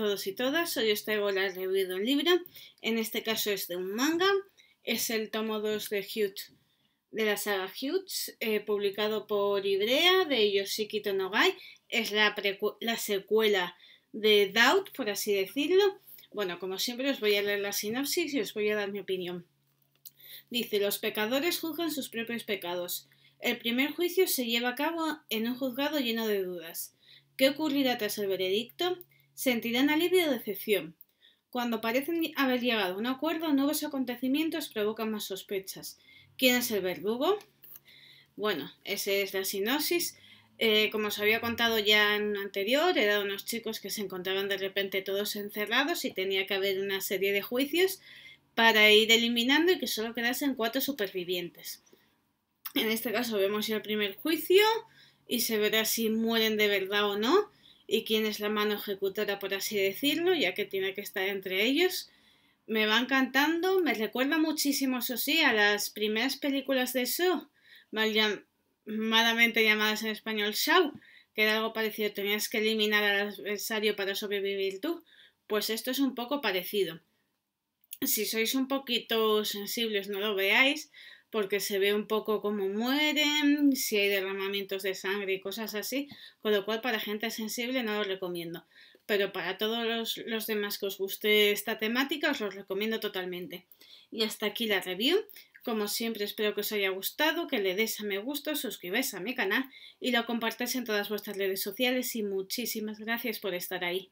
todos y todas, hoy os traigo la review de un libro, en este caso es de un manga, es el tomo 2 de de la saga Hughes, eh, publicado por Ibrea de Yoshiki Tonogai, es la, la secuela de Doubt, por así decirlo. Bueno, como siempre os voy a leer la sinopsis y os voy a dar mi opinión. Dice, los pecadores juzgan sus propios pecados. El primer juicio se lleva a cabo en un juzgado lleno de dudas. ¿Qué ocurrirá tras el veredicto? sentirán alivio o decepción. Cuando parecen haber llegado a un acuerdo, nuevos acontecimientos provocan más sospechas. ¿Quién es el verdugo? Bueno, esa es la sinopsis. Eh, como os había contado ya en un anterior, eran unos chicos que se encontraban de repente todos encerrados y tenía que haber una serie de juicios para ir eliminando y que solo quedasen cuatro supervivientes. En este caso vemos el primer juicio y se verá si mueren de verdad o no y quién es la mano ejecutora, por así decirlo, ya que tiene que estar entre ellos. Me va encantando, me recuerda muchísimo, eso sí, a las primeras películas de Shaw, malamente llamadas en español Shaw, que era algo parecido, tenías que eliminar al adversario para sobrevivir tú. Pues esto es un poco parecido. Si sois un poquito sensibles, no lo veáis, porque se ve un poco cómo mueren, si hay derramamientos de sangre y cosas así, con lo cual para gente sensible no lo recomiendo. Pero para todos los, demás que os guste esta temática, os los recomiendo totalmente. Y hasta aquí la review. Como siempre, espero que os haya gustado, que le des a me gusta, suscribáis a mi canal y lo compartáis en todas vuestras redes sociales y muchísimas gracias por estar ahí.